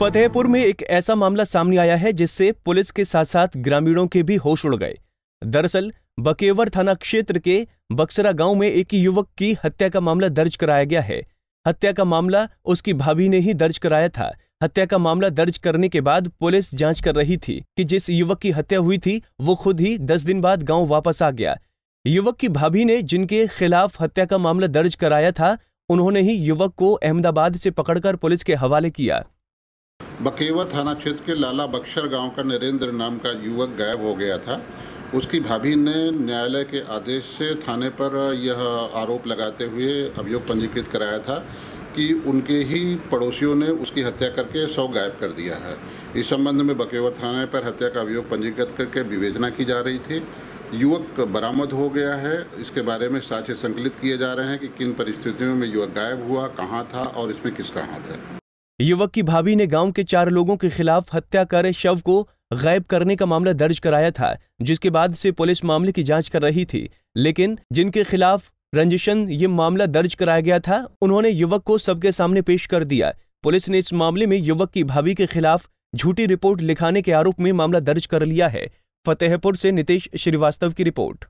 फतेहपुर में एक ऐसा मामला सामने आया है जिससे पुलिस के साथ साथ ग्रामीणों के भी होश उड़ गए दरअसल बकेवर थाना क्षेत्र के बक्सरा गांव में एक युवक की हत्या का मामला दर्ज कराया गया है हत्या का मामला उसकी भाभी ने ही दर्ज कराया था हत्या का मामला दर्ज करने के बाद पुलिस जांच कर रही थी कि जिस युवक की हत्या हुई थी वो खुद ही दस दिन बाद गांव वापस आ गया युवक की भाभी ने जिनके खिलाफ हत्या का मामला दर्ज कराया था उन्होंने ही युवक को अहमदाबाद से पकड़कर पुलिस के हवाले किया बकेवा थाना क्षेत्र के लाला बक्सर गांव का नरेंद्र नाम का युवक गायब हो गया था उसकी भाभी ने न्यायालय के आदेश से थाने पर यह आरोप लगाते हुए अभियोग पंजीकृत कराया था कि उनके ही पड़ोसियों ने उसकी हत्या करके शव गायब कर दिया है इस संबंध में बकेवा थाने पर हत्या का अभियोग पंजीकृत करके विवेचना की जा रही थी युवक बरामद हो गया है इसके बारे में साक्ष्य संकलित किए जा रहे हैं कि किन परिस्थितियों में युवक गायब हुआ कहाँ था और इसमें किसका हाथ है युवक की भाभी ने गांव के चार लोगों के खिलाफ हत्या कर शव को गायब करने का मामला दर्ज कराया था जिसके बाद से पुलिस मामले की जांच कर रही थी लेकिन जिनके खिलाफ रंजिशन ये मामला दर्ज कराया गया था उन्होंने युवक को सबके सामने पेश कर दिया पुलिस ने इस मामले में युवक की भाभी के खिलाफ झूठी रिपोर्ट लिखाने के आरोप में मामला दर्ज कर लिया है फतेहपुर से नितेश श्रीवास्तव की रिपोर्ट